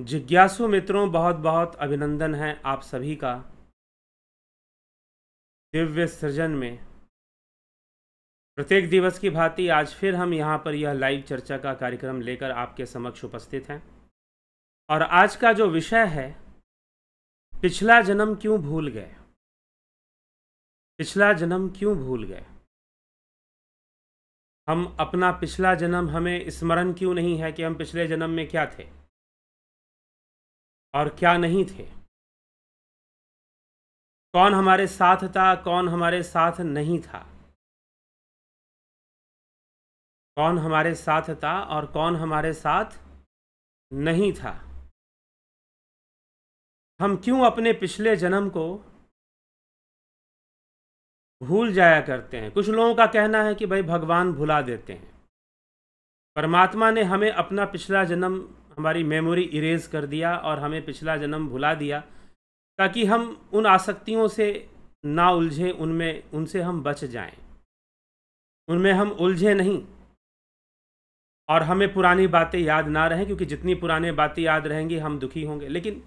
जिज्ञासु मित्रों बहुत बहुत अभिनंदन है आप सभी का दिव्य सृजन में प्रत्येक दिवस की भांति आज फिर हम यहाँ पर यह लाइव चर्चा का कार्यक्रम लेकर आपके समक्ष उपस्थित हैं और आज का जो विषय है पिछला जन्म क्यों भूल गए पिछला जन्म क्यों भूल गए हम अपना पिछला जन्म हमें स्मरण क्यों नहीं है कि हम पिछले जन्म में क्या थे और क्या नहीं थे कौन हमारे साथ था कौन हमारे साथ नहीं था कौन हमारे साथ था और कौन हमारे साथ नहीं था हम क्यों अपने पिछले जन्म को भूल जाया करते हैं कुछ लोगों का कहना है कि भाई भगवान भुला देते हैं परमात्मा ने हमें अपना पिछला जन्म हमारी मेमोरी इरेज कर दिया और हमें पिछला जन्म भुला दिया ताकि हम उन आसक्तियों से ना उलझे उनमें उनसे हम बच जाएं उनमें हम उलझे नहीं और हमें पुरानी बातें याद ना रहें क्योंकि जितनी पुराने बातें याद रहेंगी हम दुखी होंगे लेकिन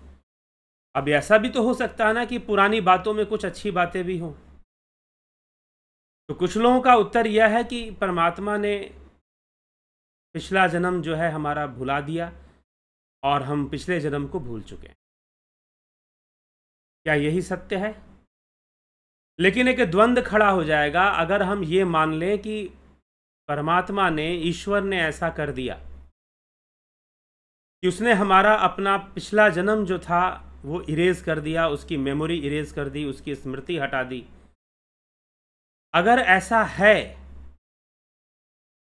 अब ऐसा भी तो हो सकता है ना कि पुरानी बातों में कुछ अच्छी बातें भी हों तो कुछ लोगों का उत्तर यह है कि परमात्मा ने पिछला जन्म जो है हमारा भुला दिया और हम पिछले जन्म को भूल चुके हैं क्या यही सत्य है लेकिन एक द्वंद्व खड़ा हो जाएगा अगर हम ये मान लें कि परमात्मा ने ईश्वर ने ऐसा कर दिया कि उसने हमारा अपना पिछला जन्म जो था वो इरेज कर दिया उसकी मेमोरी इरेज कर दी उसकी स्मृति हटा दी अगर ऐसा है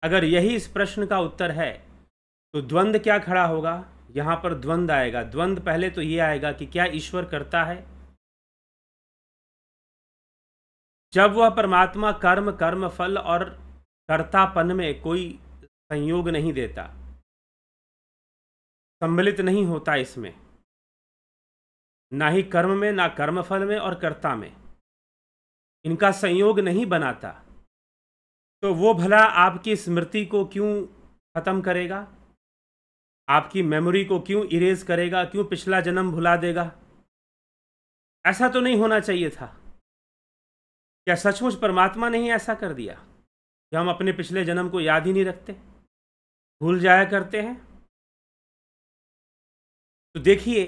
अगर यही इस प्रश्न का उत्तर है तो द्वंद्व क्या खड़ा होगा यहाँ पर द्वंद आएगा द्वंद पहले तो ये आएगा कि क्या ईश्वर करता है जब वह परमात्मा कर्म कर्म फल और कर्तापन में कोई संयोग नहीं देता सम्मिलित नहीं होता इसमें ना ही कर्म में ना कर्म फल में और कर्ता में इनका संयोग नहीं बनाता तो वो भला आपकी स्मृति को क्यों ख़त्म करेगा आपकी मेमोरी को क्यों इरेज करेगा क्यों पिछला जन्म भुला देगा ऐसा तो नहीं होना चाहिए था क्या सचमुच परमात्मा ने ही ऐसा कर दिया कि हम अपने पिछले जन्म को याद ही नहीं रखते भूल जाया करते हैं तो देखिए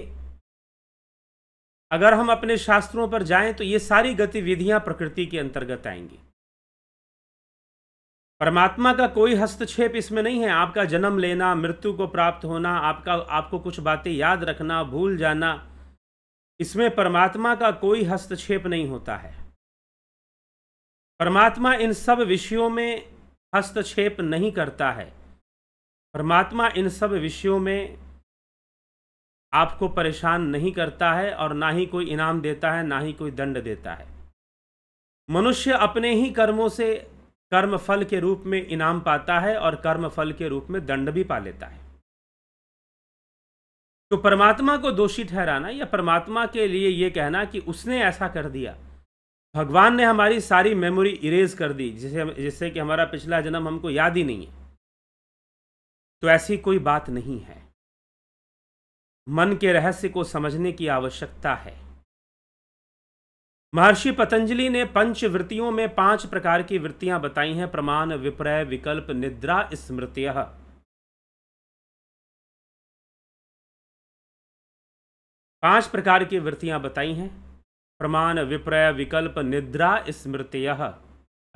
अगर हम अपने शास्त्रों पर जाएं तो ये सारी गतिविधियां प्रकृति के अंतर्गत आएंगी परमात्मा का कोई हस्तक्षेप इसमें नहीं है आपका जन्म लेना मृत्यु को प्राप्त होना आपका आपको कुछ बातें याद रखना भूल जाना इसमें परमात्मा का कोई हस्तक्षेप नहीं होता है परमात्मा इन सब विषयों में हस्तक्षेप नहीं करता है परमात्मा इन सब विषयों में आपको परेशान नहीं करता है और ना ही कोई इनाम देता है ना ही कोई दंड देता है मनुष्य अपने ही कर्मों से कर्म फल के रूप में इनाम पाता है और कर्म फल के रूप में दंड भी पा लेता है तो परमात्मा को दोषी ठहराना या परमात्मा के लिए यह कहना कि उसने ऐसा कर दिया भगवान ने हमारी सारी मेमोरी इरेज कर दी जिसे जिससे कि हमारा पिछला जन्म हमको याद ही नहीं है तो ऐसी कोई बात नहीं है मन के रहस्य को समझने की आवश्यकता है महर्षि पतंजलि ने पंच वृत्तियों में पांच प्रकार की वृत्तियां बताई हैं प्रमाण विप्रय विकल्प निद्रा स्मृत्य पांच प्रकार की वृत्तियां बताई हैं प्रमाण विप्रय विकल्प निद्रा स्मृत्य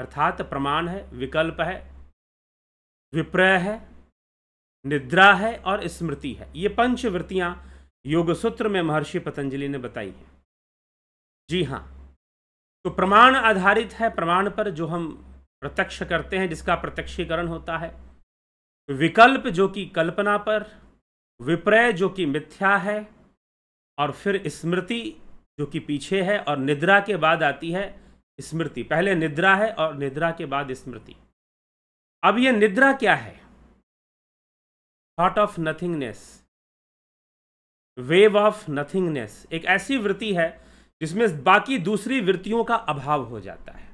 अर्थात प्रमाण है विकल्प है विप्रय है निद्रा है और स्मृति है ये पंच वृत्तियां योग सूत्र में महर्षि पतंजलि ने बताई हैं जी हाँ तो प्रमाण आधारित है प्रमाण पर जो हम प्रत्यक्ष करते हैं जिसका प्रत्यक्षीकरण होता है विकल्प जो कि कल्पना पर विप्रय जो कि मिथ्या है और फिर स्मृति जो कि पीछे है और निद्रा के बाद आती है स्मृति पहले निद्रा है और निद्रा के बाद स्मृति अब ये निद्रा क्या है thought of nothingness wave of nothingness एक ऐसी वृत्ति है जिसमें बाकी दूसरी वृत्तियों का अभाव हो जाता है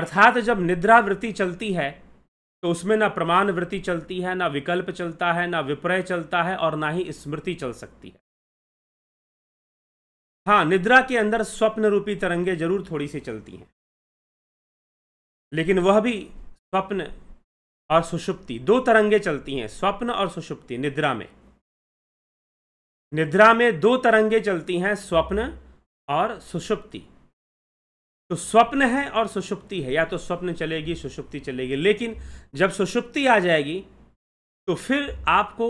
अर्थात जब निद्रा वृत्ति चलती है तो उसमें ना प्रमाण वृत्ति चलती है ना विकल्प चलता है ना विप्रय चलता है और ना ही स्मृति चल सकती है हाँ निद्रा के अंदर स्वप्न रूपी तरंगे जरूर थोड़ी सी चलती हैं लेकिन वह भी स्वप्न और सुषुप्ति दो तरंगे चलती हैं स्वप्न और सुषुप्ति निद्रा में निद्रा में दो तरंगे चलती हैं स्वप्न और सुषुप्ति तो स्वप्न है और सुषुप्ति है या तो स्वप्न चलेगी सुषुप्ति चलेगी लेकिन जब सुषुप्ति आ जाएगी तो फिर आपको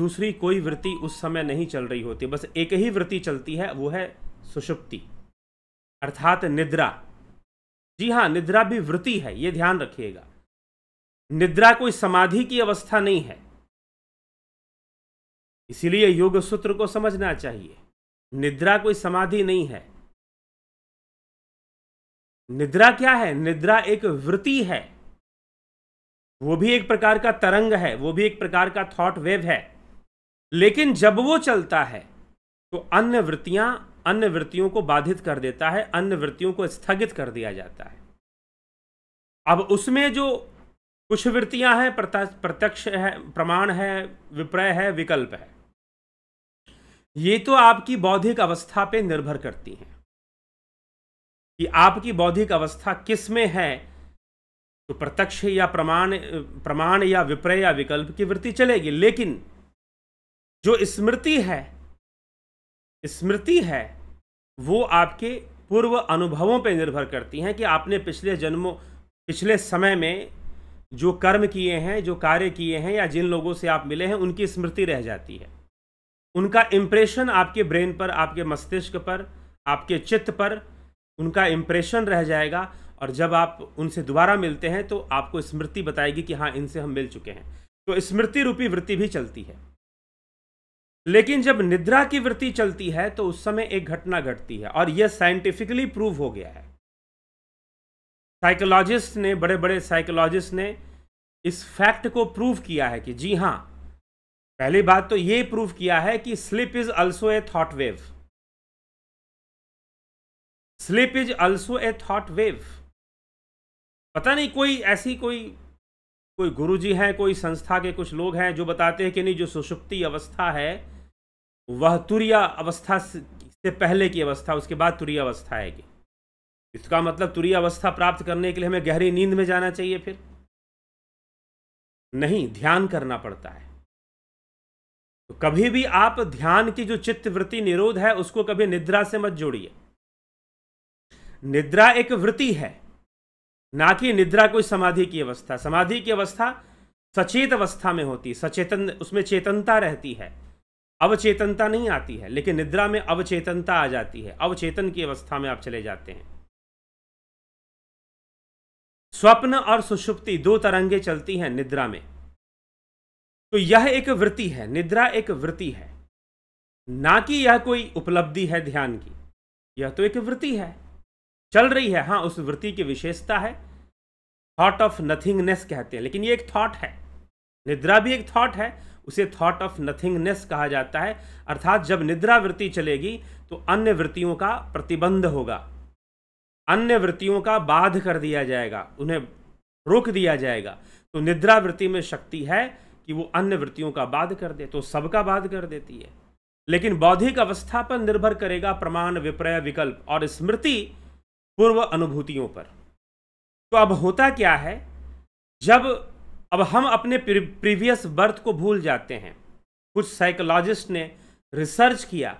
दूसरी कोई वृत्ति उस समय नहीं चल रही होती बस एक ही वृत्ति चलती है वो है सुषुप्ति अर्थात निद्रा जी हाँ निद्रा भी वृत्ति है ये ध्यान रखिएगा निद्रा कोई समाधि की अवस्था नहीं है इसीलिए योग सूत्र को समझना चाहिए निद्रा कोई समाधि नहीं है निद्रा क्या है निद्रा एक वृत्ति है वो भी एक प्रकार का तरंग है वो भी एक प्रकार का थॉट वेव है लेकिन जब वो चलता है तो अन्य वृत्तियां अन्य वृत्तियों को बाधित कर देता है अन्य वृत्तियों को स्थगित कर दिया जाता है अब उसमें जो कुछ वृत्तियां हैं प्रत्यक्ष है प्रमाण है विप्रय है विकल्प है ये तो आपकी बौद्धिक अवस्था पे निर्भर करती हैं कि आपकी बौद्धिक अवस्था किस में है तो प्रत्यक्ष या प्रमाण प्रमाण या विप्रय या विकल्प की वृत्ति चलेगी लेकिन जो स्मृति है स्मृति है वो आपके पूर्व अनुभवों पर निर्भर करती हैं कि आपने पिछले जन्मों पिछले समय में जो कर्म किए हैं जो कार्य किए हैं या जिन लोगों से आप मिले हैं उनकी स्मृति रह जाती है उनका इम्प्रेशन आपके ब्रेन पर आपके मस्तिष्क पर आपके चित्त पर उनका इम्प्रेशन रह जाएगा और जब आप उनसे दोबारा मिलते हैं तो आपको स्मृति बताएगी कि हाँ इनसे हम मिल चुके हैं तो स्मृति रूपी वृत्ति भी चलती है लेकिन जब निद्रा की वृत्ति चलती है तो उस समय एक घटना घटती है और यह साइंटिफिकली प्रूव हो गया है साइकोलॉजिस्ट ने बड़े बड़े साइकोलॉजिस्ट ने इस फैक्ट को प्रूव किया है कि जी हाँ पहली बात तो ये प्रूव किया है कि sleep is also a thought wave sleep is also a thought wave पता नहीं कोई ऐसी कोई कोई गुरुजी हैं कोई संस्था के कुछ लोग हैं जो बताते हैं कि नहीं जो सुषुप्ति अवस्था है वह तुरिया अवस्था से पहले की अवस्था उसके बाद तुरिया अवस्था आएगी इसका मतलब तुरी अवस्था प्राप्त करने के लिए हमें गहरी नींद में जाना चाहिए फिर नहीं ध्यान करना पड़ता है तो कभी भी आप ध्यान की जो चित्त वृत्ति निरोध है उसको कभी निद्रा से मत जोड़िए निद्रा एक वृत्ति है ना कि निद्रा कोई समाधि की अवस्था समाधि की अवस्था सचेत अवस्था में होती है सचेतन उसमें चेतनता रहती है अवचेतनता नहीं आती है लेकिन निद्रा में अवचेतनता आ जाती है अवचेतन की अवस्था में आप चले जाते हैं स्वप्न और सुषुप्ति दो तरंगे चलती हैं निद्रा में तो यह एक वृत्ति है निद्रा एक वृत्ति है ना कि यह कोई उपलब्धि है ध्यान की यह तो एक वृत्ति है चल रही है हाँ उस वृत्ति की विशेषता है थॉट ऑफ नथिंगनेस कहते हैं लेकिन ये एक थॉट है निद्रा भी एक थॉट है उसे थॉट ऑफ नथिंगनेस कहा जाता है अर्थात जब निद्रा वृत्ति चलेगी तो अन्य वृत्तियों का प्रतिबंध होगा अन्य वृत्तियों का बाध कर दिया जाएगा उन्हें रोक दिया जाएगा तो निद्रा वृत्ति में शक्ति है कि वो अन्य वृत्तियों का बाध कर दे तो सबका बाध कर देती है लेकिन बौद्धिक अवस्था पर निर्भर करेगा प्रमाण विप्रय विकल्प और स्मृति पूर्व अनुभूतियों पर तो अब होता क्या है जब अब हम अपने प्रीवियस बर्थ को भूल जाते हैं कुछ साइकोलॉजिस्ट ने रिसर्च किया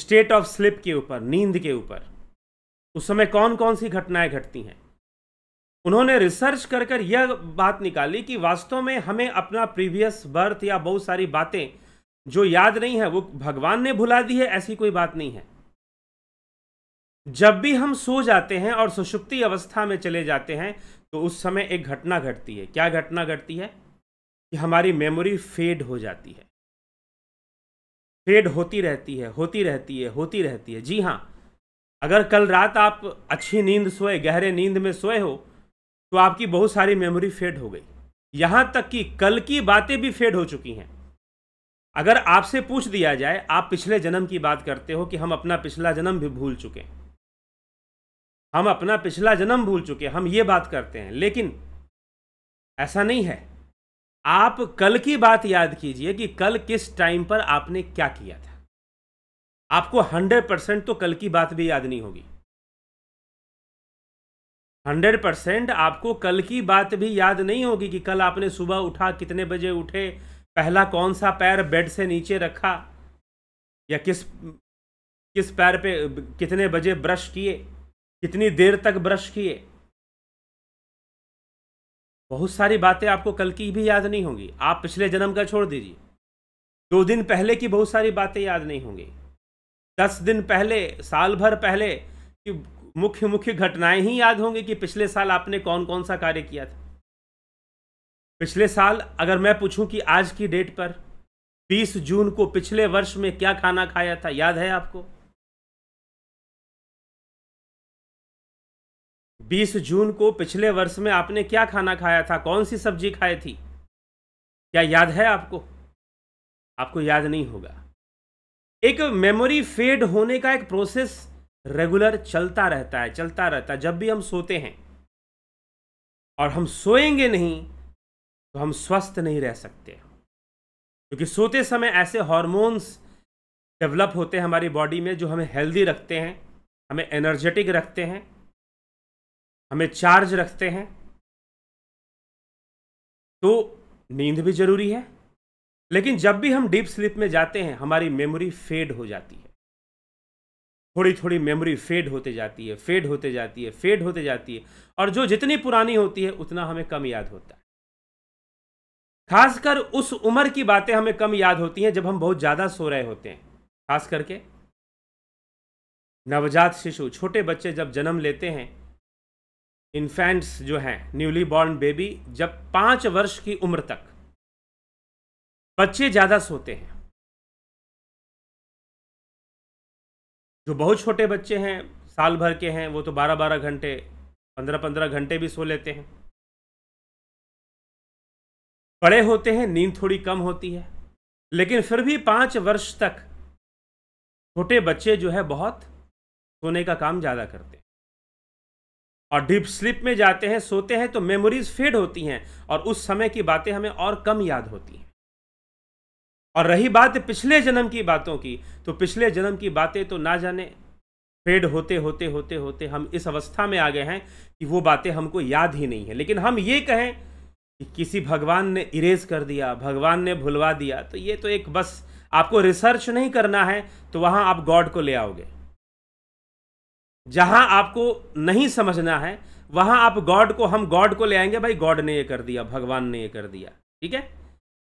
स्टेट ऑफ स्लिप के ऊपर नींद के ऊपर उस समय कौन कौन सी घटनाएं घटती हैं उन्होंने रिसर्च कर कर यह बात निकाली कि वास्तव में हमें अपना प्रीवियस बर्थ या बहुत सारी बातें जो याद नहीं है वो भगवान ने भुला दी है ऐसी कोई बात नहीं है जब भी हम सो जाते हैं और सुषुप्ति अवस्था में चले जाते हैं तो उस समय एक घटना घटती है क्या घटना घटती है कि हमारी मेमोरी फेड हो जाती है फेड होती रहती है होती रहती है होती रहती है जी हाँ अगर कल रात आप अच्छी नींद सोए गहरे नींद में सोए हो तो आपकी बहुत सारी मेमोरी फेड हो गई यहाँ तक कि कल की बातें भी फेड हो चुकी हैं अगर आपसे पूछ दिया जाए आप पिछले जन्म की बात करते हो कि हम अपना पिछला जन्म भी भूल चुके हैं हम अपना पिछला जन्म भूल चुके हम ये बात करते हैं लेकिन ऐसा नहीं है आप कल की बात याद कीजिए कि कल किस टाइम पर आपने क्या किया था आपको हंड्रेड परसेंट तो कल की बात भी याद नहीं होगी हंड्रेड परसेंट आपको कल की बात भी याद नहीं होगी कि कल आपने सुबह उठा कितने बजे उठे पहला कौन सा पैर बेड से नीचे रखा या किस किस पैर पे कितने बजे ब्रश किए कितनी देर तक ब्रश किए बहुत सारी बातें आपको कल की भी याद नहीं होंगी आप पिछले जन्म का छोड़ दीजिए दो दिन पहले की बहुत सारी बातें याद नहीं होंगी दस दिन पहले साल भर पहले कि मुख्य मुख्य घटनाएं ही याद होंगी कि पिछले साल आपने कौन कौन सा कार्य किया था पिछले साल अगर मैं पूछूं कि आज की डेट पर 20 जून को पिछले वर्ष में क्या खाना खाया था याद है आपको 20 जून को पिछले वर्ष में आपने क्या खाना खाया था कौन सी सब्जी खाई थी क्या याद है आपको आपको याद नहीं होगा एक मेमोरी फेड होने का एक प्रोसेस रेगुलर चलता रहता है चलता रहता है जब भी हम सोते हैं और हम सोएंगे नहीं तो हम स्वस्थ नहीं रह सकते क्योंकि सोते समय ऐसे हॉर्मोन्स डेवलप होते हैं हमारी बॉडी में जो हमें हेल्दी रखते हैं हमें एनर्जेटिक रखते हैं हमें चार्ज रखते हैं तो नींद भी जरूरी है लेकिन जब भी हम डीप स्लीप में जाते हैं हमारी मेमोरी फेड हो जाती है थोड़ी थोड़ी मेमोरी फेड होते जाती है फेड होते जाती है फेड होते जाती है और जो जितनी पुरानी होती है उतना हमें कम याद होता है खासकर उस उम्र की बातें हमें कम याद होती हैं जब हम बहुत ज़्यादा सो रहे होते हैं खास करके नवजात शिशु छोटे बच्चे जब जन्म लेते हैं इन्फेंट्स जो हैं न्यूली बॉर्न बेबी जब पाँच वर्ष की उम्र तक बच्चे ज़्यादा सोते हैं जो बहुत छोटे बच्चे हैं साल भर के हैं वो तो बारह बारह घंटे पंद्रह पंद्रह घंटे भी सो लेते हैं बड़े होते हैं नींद थोड़ी कम होती है लेकिन फिर भी पाँच वर्ष तक छोटे बच्चे जो है बहुत सोने का काम ज़्यादा करते हैं और डीप स्लिप में जाते हैं सोते हैं तो मेमोरीज फेड होती हैं और उस समय की बातें हमें और कम याद होती हैं और रही बात पिछले जन्म की बातों की तो पिछले जन्म की बातें तो ना जाने फेड होते होते होते होते हम इस अवस्था में आ गए हैं कि वो बातें हमको याद ही नहीं है लेकिन हम ये कहें कि किसी भगवान ने इरेज कर दिया भगवान ने भुलवा दिया तो ये तो एक बस आपको रिसर्च नहीं करना है तो वहाँ आप गॉड को ले आओगे जहाँ आपको नहीं समझना है वहाँ आप गॉड को हम गॉड को ले आएंगे भाई गॉड ने ये कर दिया भगवान ने ये कर दिया ठीक है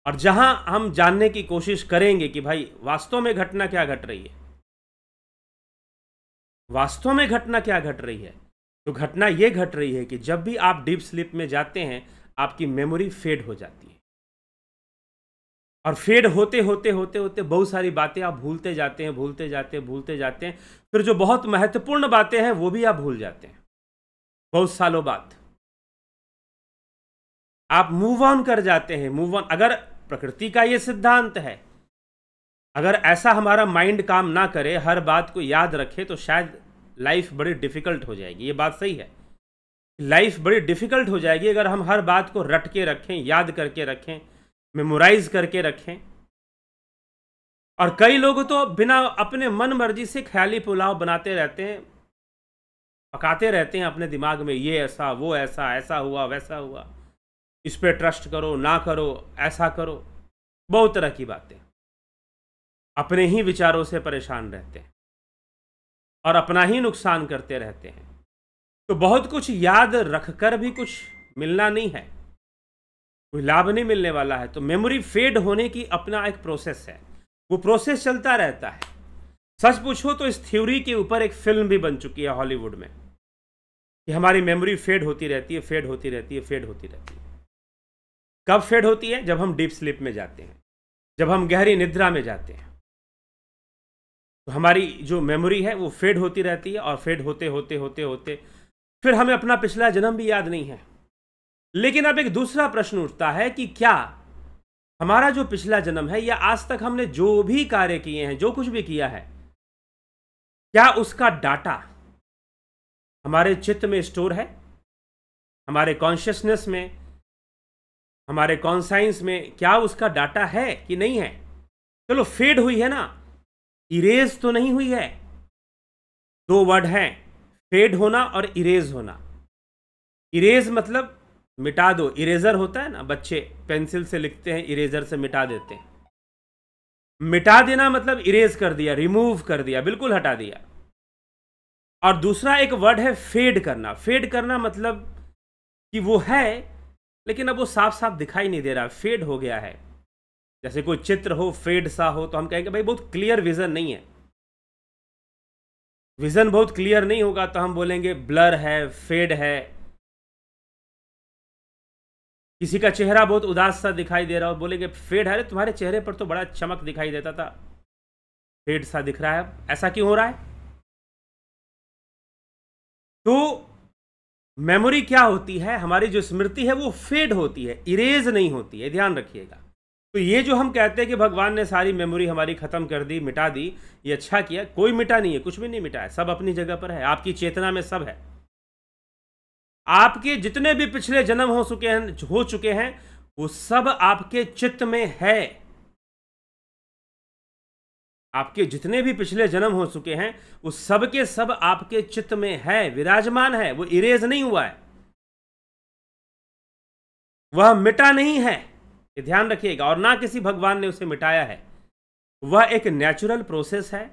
और जहां हम जानने की कोशिश करेंगे कि भाई वास्तव में घटना क्या घट रही है वास्तव में घटना क्या घट रही है तो घटना यह घट रही है कि जब भी आप डीप स्लिप में जाते हैं आपकी मेमोरी फेड हो जाती है और फेड होते होते होते होते बहुत सारी बातें आप भूलते जाते हैं भूलते जाते हैं भूलते जाते हैं फिर जो बहुत महत्वपूर्ण बातें हैं वो भी आप भूल जाते हैं बहुत सालों बाद आप मूव ऑन कर जाते हैं मूव ऑन अगर प्रकृति का ये सिद्धांत है अगर ऐसा हमारा माइंड काम ना करे हर बात को याद रखे तो शायद लाइफ बड़ी डिफ़िकल्ट हो जाएगी ये बात सही है लाइफ बड़ी डिफ़िकल्ट हो जाएगी अगर हम हर बात को रट के रखें याद करके रखें मेमोराइज करके रखें और कई लोग तो बिना अपने मन मर्जी से ख्याली पुलाव बनाते रहते हैं पकाते रहते हैं अपने दिमाग में ये ऐसा वो ऐसा ऐसा हुआ वैसा हुआ इस पर ट्रस्ट करो ना करो ऐसा करो बहुत तरह की बातें अपने ही विचारों से परेशान रहते हैं और अपना ही नुकसान करते रहते हैं तो बहुत कुछ याद रख कर भी कुछ मिलना नहीं है कोई लाभ नहीं मिलने वाला है तो मेमोरी फेड होने की अपना एक प्रोसेस है वो प्रोसेस चलता रहता है सच पूछो तो इस थ्योरी के ऊपर एक फिल्म भी बन चुकी है हॉलीवुड में कि हमारी मेमोरी फेड होती रहती है फेड होती रहती है फेड होती रहती है कब फेड होती है जब हम डीप स्लीप में जाते हैं जब हम गहरी निद्रा में जाते हैं तो हमारी जो मेमोरी है वो फेड होती रहती है और फेड होते होते होते होते फिर हमें अपना पिछला जन्म भी याद नहीं है लेकिन अब एक दूसरा प्रश्न उठता है कि क्या हमारा जो पिछला जन्म है या आज तक हमने जो भी कार्य किए हैं जो कुछ भी किया है क्या उसका डाटा हमारे चित्त में स्टोर है हमारे कॉन्शियसनेस में हमारे कॉन्साइंस में क्या उसका डाटा है कि नहीं है चलो फेड हुई है ना इरेज तो नहीं हुई है दो वर्ड हैं फेड होना और इरेज होना इरेज मतलब मिटा दो इरेजर होता है ना बच्चे पेंसिल से लिखते हैं इरेजर से मिटा देते हैं मिटा देना मतलब इरेज कर दिया रिमूव कर दिया बिल्कुल हटा दिया और दूसरा एक वर्ड है फेड करना फेड करना मतलब कि वो है लेकिन अब वो साफ साफ दिखाई नहीं दे रहा फेड हो गया है जैसे कोई चित्र हो फेड सा हो तो हम कहेंगे भाई बहुत क्लियर विजन नहीं है विजन बहुत क्लियर नहीं होगा तो हम बोलेंगे ब्लर है फेड है किसी का चेहरा बहुत उदास सा दिखाई दे रहा हो बोलेंगे फेड है तुम्हारे चेहरे पर तो बड़ा चमक दिखाई देता था फेड सा दिख रहा है ऐसा क्यों हो रहा है तो मेमोरी क्या होती है हमारी जो स्मृति है वो फेड होती है इरेज नहीं होती है ध्यान रखिएगा तो ये जो हम कहते हैं कि भगवान ने सारी मेमोरी हमारी ख़त्म कर दी मिटा दी ये अच्छा किया कोई मिटा नहीं है कुछ भी नहीं मिटा है सब अपनी जगह पर है आपकी चेतना में सब है आपके जितने भी पिछले जन्म हो चुके हैं हो चुके हैं वो सब आपके चित्त में है आपके जितने भी पिछले जन्म हो चुके हैं उस सब के सब आपके चित्त में है विराजमान है वो इरेज नहीं हुआ है वह मिटा नहीं है ये ध्यान रखिएगा और ना किसी भगवान ने उसे मिटाया है वह एक नेचुरल प्रोसेस है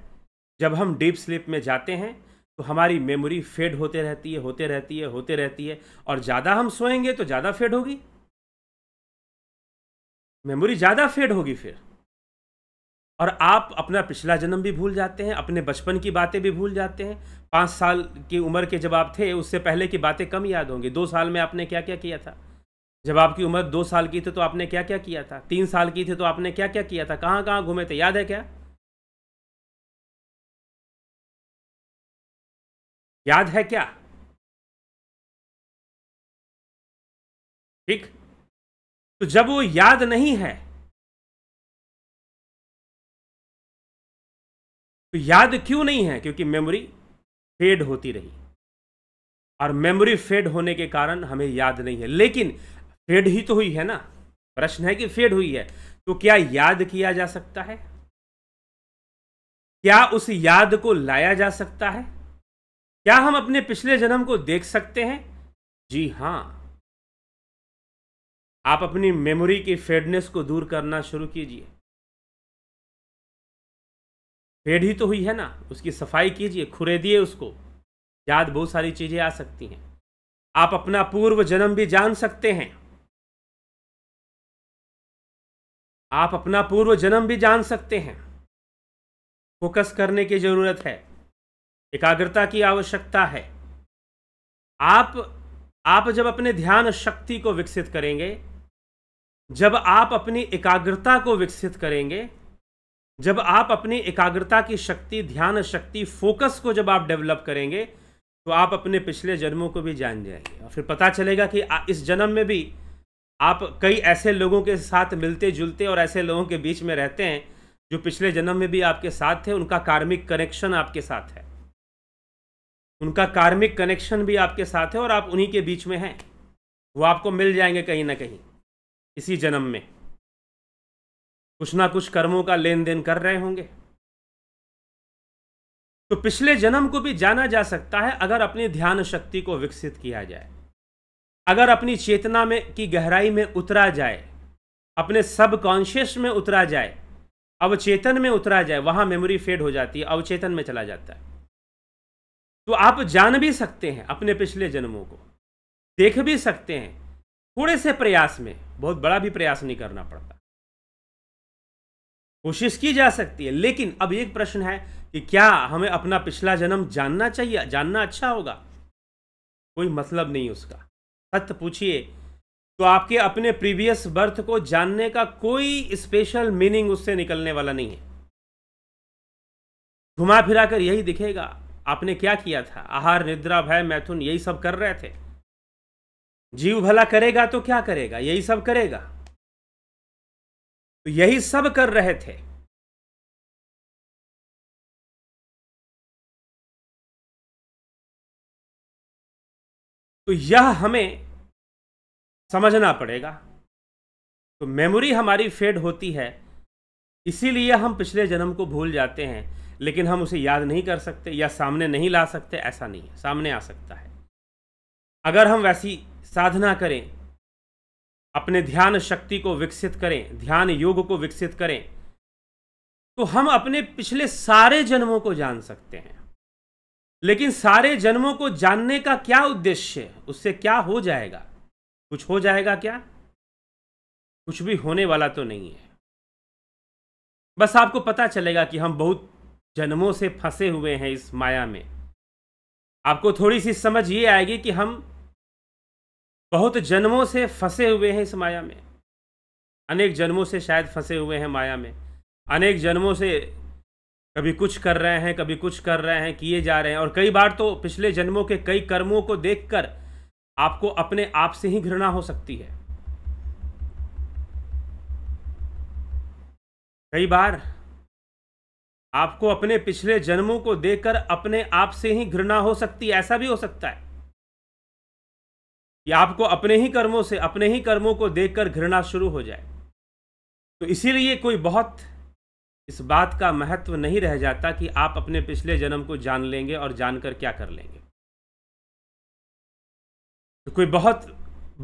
जब हम डीप स्लीप में जाते हैं तो हमारी मेमोरी फेड होते रहती है होते रहती है होते रहती है और ज़्यादा हम सोएंगे तो ज़्यादा फेड होगी मेमोरी ज़्यादा फेड होगी फिर और आप अपना पिछला जन्म भी भूल जाते हैं अपने बचपन की बातें भी भूल जाते हैं पाँच साल की उम्र के जब आप थे उससे पहले की बातें कम याद होंगी दो साल में आपने क्या क्या किया था जब आपकी उम्र दो साल की थी तो आपने क्या क्या किया था तीन साल की थी तो आपने क्या क्या किया था कहाँ कहाँ घूमे थे याद है क्या याद है क्या ठीक तो जब वो याद नहीं है तो याद क्यों नहीं है क्योंकि मेमोरी फेड होती रही और मेमोरी फेड होने के कारण हमें याद नहीं है लेकिन फेड ही तो हुई है ना प्रश्न है कि फेड हुई है तो क्या याद किया जा सकता है क्या उस याद को लाया जा सकता है क्या हम अपने पिछले जन्म को देख सकते हैं जी हां आप अपनी मेमोरी की फेडनेस को दूर करना शुरू कीजिए फेड ही तो हुई है ना उसकी सफाई कीजिए खुरेदिए उसको याद बहुत सारी चीज़ें आ सकती हैं आप अपना पूर्व जन्म भी जान सकते हैं आप अपना पूर्व जन्म भी जान सकते हैं फोकस करने की ज़रूरत है एकाग्रता की आवश्यकता है आप आप जब अपने ध्यान शक्ति को विकसित करेंगे जब आप अपनी एकाग्रता को विकसित करेंगे जब आप अपनी एकाग्रता की शक्ति ध्यान शक्ति फोकस को जब आप डेवलप करेंगे तो आप अपने पिछले जन्मों को भी जान जाएंगे और फिर पता चलेगा कि इस जन्म में भी आप कई ऐसे लोगों के साथ मिलते जुलते और ऐसे लोगों के बीच में रहते हैं जो पिछले जन्म में भी आपके साथ थे उनका कार्मिक कनेक्शन आपके साथ है उनका कार्मिक कनेक्शन भी आपके साथ है और आप उन्हीं के बीच में हैं वो आपको मिल जाएंगे कहीं ना कहीं इसी जन्म में कुछ ना कुछ कर्मों का लेन देन कर रहे होंगे तो पिछले जन्म को भी जाना जा सकता है अगर अपनी ध्यान शक्ति को विकसित किया जाए अगर अपनी चेतना में की गहराई में उतरा जाए अपने सब कॉन्शियस में उतरा जाए अवचेतन में उतरा जाए वहां मेमोरी फेड हो जाती है अवचेतन में चला जाता है तो आप जान भी सकते हैं अपने पिछले जन्मों को देख भी सकते हैं थोड़े से प्रयास में बहुत बड़ा भी प्रयास नहीं करना पड़ता कोशिश की जा सकती है लेकिन अब एक प्रश्न है कि क्या हमें अपना पिछला जन्म जानना चाहिए जानना अच्छा होगा कोई मतलब नहीं उसका सत्य पूछिए तो आपके अपने प्रीवियस बर्थ को जानने का कोई स्पेशल मीनिंग उससे निकलने वाला नहीं है घुमा फिरा कर यही दिखेगा आपने क्या किया था आहार निद्रा भय मैथुन यही सब कर रहे थे जीव भला करेगा तो क्या करेगा यही सब करेगा यही सब कर रहे थे तो यह हमें समझना पड़ेगा तो मेमोरी हमारी फेड होती है इसीलिए हम पिछले जन्म को भूल जाते हैं लेकिन हम उसे याद नहीं कर सकते या सामने नहीं ला सकते ऐसा नहीं है सामने आ सकता है अगर हम वैसी साधना करें अपने ध्यान शक्ति को विकसित करें ध्यान योग को विकसित करें तो हम अपने पिछले सारे जन्मों को जान सकते हैं लेकिन सारे जन्मों को जानने का क्या उद्देश्य उससे क्या हो जाएगा कुछ हो जाएगा क्या कुछ भी होने वाला तो नहीं है बस आपको पता चलेगा कि हम बहुत जन्मों से फंसे हुए हैं इस माया में आपको थोड़ी सी समझ ये आएगी कि हम बहुत जन्मों से फंसे हुए हैं इस माया में अनेक जन्मों से शायद फंसे हुए हैं माया में अनेक जन्मों से कभी कुछ कर रहे हैं कभी कुछ कर रहे हैं किए जा रहे हैं और कई बार तो पिछले जन्मों के कई कर्मों को देखकर आपको अपने आप से ही घृणा हो सकती है कई बार आपको अपने पिछले जन्मों को देखकर अपने आप से ही घृणा हो सकती है ऐसा भी हो सकता है कि आपको अपने ही कर्मों से अपने ही कर्मों को देखकर घृणा शुरू हो जाए तो इसीलिए कोई बहुत इस बात का महत्व नहीं रह जाता कि आप अपने पिछले जन्म को जान लेंगे और जानकर क्या कर लेंगे तो कोई बहुत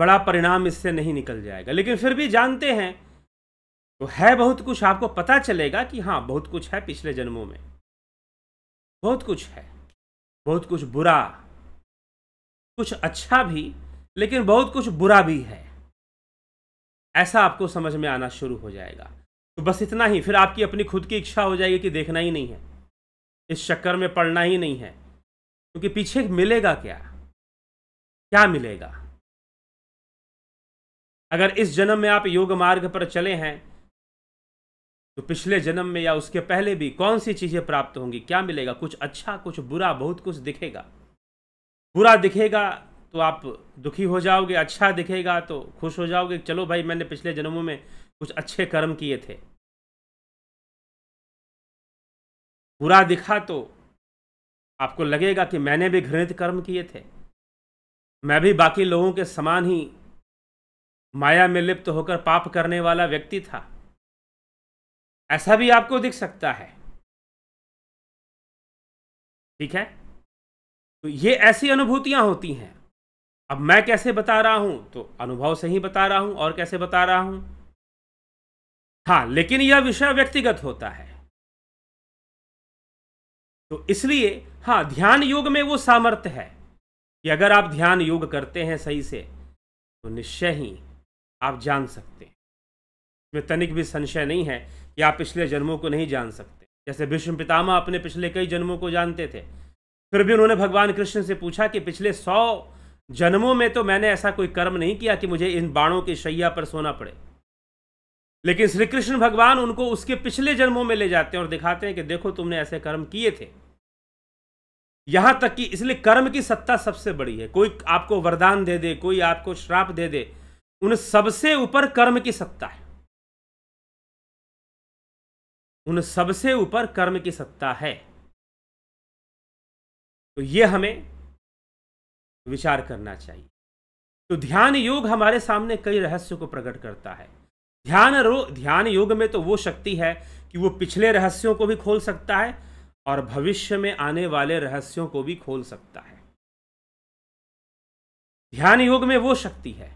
बड़ा परिणाम इससे नहीं निकल जाएगा लेकिन फिर भी जानते हैं तो है बहुत कुछ आपको पता चलेगा कि हाँ बहुत कुछ है पिछले जन्मों में बहुत कुछ है बहुत कुछ बुरा कुछ अच्छा भी लेकिन बहुत कुछ बुरा भी है ऐसा आपको समझ में आना शुरू हो जाएगा तो बस इतना ही फिर आपकी अपनी खुद की इच्छा हो जाएगी कि देखना ही नहीं है इस चक्कर में पढ़ना ही नहीं है क्योंकि पीछे मिलेगा क्या क्या मिलेगा अगर इस जन्म में आप योग मार्ग पर चले हैं तो पिछले जन्म में या उसके पहले भी कौन सी चीज़ें प्राप्त होंगी क्या मिलेगा कुछ अच्छा कुछ बुरा बहुत कुछ दिखेगा बुरा दिखेगा तो आप दुखी हो जाओगे अच्छा दिखेगा तो खुश हो जाओगे चलो भाई मैंने पिछले जन्मों में कुछ अच्छे कर्म किए थे बुरा दिखा तो आपको लगेगा कि मैंने भी घृणित कर्म किए थे मैं भी बाकी लोगों के समान ही माया में लिप्त होकर पाप करने वाला व्यक्ति था ऐसा भी आपको दिख सकता है ठीक है तो ये ऐसी अनुभूतियां होती हैं अब मैं कैसे बता रहा हूं तो अनुभव से ही बता रहा हूं और कैसे बता रहा हूं हाँ लेकिन यह विषय व्यक्तिगत होता है तो इसलिए हाँ ध्यान योग में वो सामर्थ्य है कि अगर आप ध्यान योग करते हैं सही से तो निश्चय ही आप जान सकते हैं इसमें तनिक भी संशय नहीं है कि आप पिछले जन्मों को नहीं जान सकते जैसे भीष्म पितामह अपने पिछले कई जन्मों को जानते थे फिर भी उन्होंने भगवान कृष्ण से पूछा कि पिछले सौ जन्मों में तो मैंने ऐसा कोई कर्म नहीं किया कि मुझे इन बाणों की शैया पर सोना पड़े लेकिन श्री कृष्ण भगवान उनको उसके पिछले जन्मों में ले जाते हैं और दिखाते हैं कि देखो तुमने ऐसे कर्म किए थे यहां तक कि इसलिए कर्म की सत्ता सबसे बड़ी है कोई आपको वरदान दे दे कोई आपको श्राप दे दे उन सबसे ऊपर कर्म की सत्ता है उन सबसे ऊपर कर्म की सत्ता है तो ये हमें विचार करना चाहिए तो ध्यान योग हमारे सामने कई रहस्य को प्रकट करता है ध्यान रो ध्यान योग में तो वो शक्ति है कि वो पिछले रहस्यों को भी खोल सकता है और भविष्य में आने वाले रहस्यों को भी खोल सकता है ध्यान योग में वो शक्ति है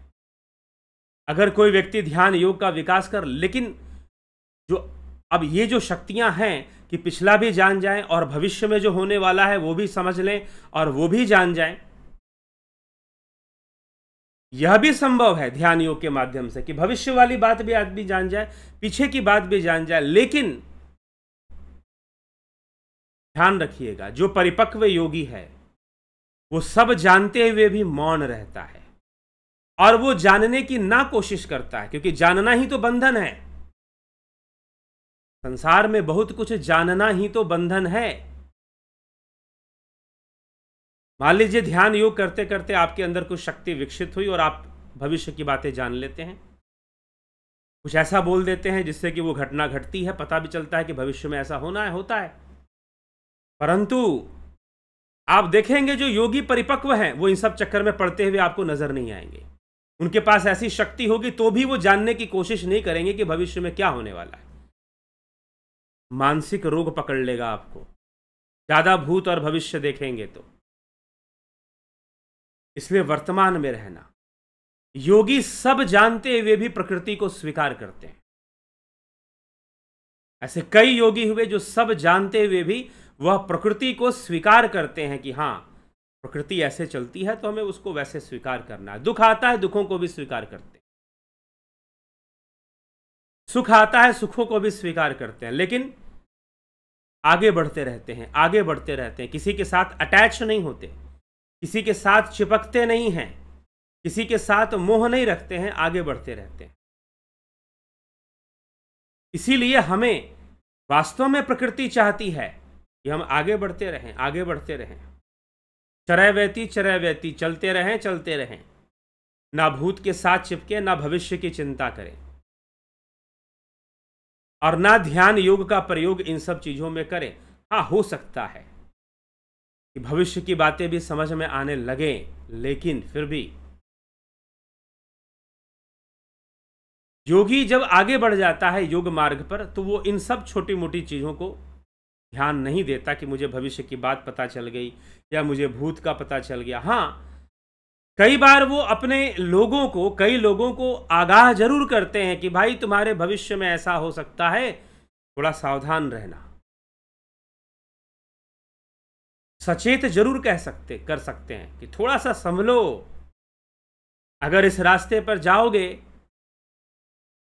अगर कोई व्यक्ति ध्यान योग का विकास कर लेकिन जो अब ये जो शक्तियां हैं कि पिछला भी जान जाएं और भविष्य में जो होने वाला है वो भी समझ लें और वो भी जान जाएं यह भी संभव है ध्यान योग के माध्यम से कि भविष्य वाली बात भी आदमी जान जाए पीछे की बात भी जान जाए लेकिन ध्यान रखिएगा जो परिपक्व योगी है वो सब जानते हुए भी मौन रहता है और वो जानने की ना कोशिश करता है क्योंकि जानना ही तो बंधन है संसार में बहुत कुछ जानना ही तो बंधन है मान लीजिए ध्यान योग करते करते आपके अंदर कुछ शक्ति विकसित हुई और आप भविष्य की बातें जान लेते हैं कुछ ऐसा बोल देते हैं जिससे कि वो घटना घटती है पता भी चलता है कि भविष्य में ऐसा होना है होता है परंतु आप देखेंगे जो योगी परिपक्व हैं वो इन सब चक्कर में पड़ते हुए आपको नजर नहीं आएंगे उनके पास ऐसी शक्ति होगी तो भी वो जानने की कोशिश नहीं करेंगे कि भविष्य में क्या होने वाला है मानसिक रोग पकड़ लेगा आपको ज्यादा भूत और भविष्य देखेंगे तो इसलिए वर्तमान में रहना योगी सब जानते हुए भी प्रकृति को स्वीकार करते हैं ऐसे कई योगी हुए जो सब जानते हुए भी वह प्रकृति को स्वीकार करते हैं कि हाँ प्रकृति ऐसे चलती है तो हमें उसको वैसे स्वीकार करना है दुख आता है दुखों को भी स्वीकार करते हैं सुख आता है सुखों को भी स्वीकार करते हैं लेकिन आगे बढ़ते रहते हैं आगे बढ़ते रहते हैं किसी के साथ अटैच नहीं होते किसी के साथ चिपकते नहीं हैं किसी के साथ मोह नहीं रखते हैं आगे बढ़ते रहते हैं इसीलिए हमें वास्तव में प्रकृति चाहती है कि हम आगे बढ़ते रहें आगे बढ़ते रहें चरय व्यती चरय व्यती चलते रहें चलते रहें ना भूत के साथ चिपके ना भविष्य की चिंता करें और ना ध्यान योग का प्रयोग इन सब चीज़ों में करें हाँ हो सकता है कि भविष्य की बातें भी समझ में आने लगे लेकिन फिर भी योगी जब आगे बढ़ जाता है योग मार्ग पर तो वो इन सब छोटी मोटी चीज़ों को ध्यान नहीं देता कि मुझे भविष्य की बात पता चल गई या मुझे भूत का पता चल गया हाँ कई बार वो अपने लोगों को कई लोगों को आगाह जरूर करते हैं कि भाई तुम्हारे भविष्य में ऐसा हो सकता है थोड़ा सावधान रहना सचेत जरूर कह सकते कर सकते हैं कि थोड़ा सा संभलो अगर इस रास्ते पर जाओगे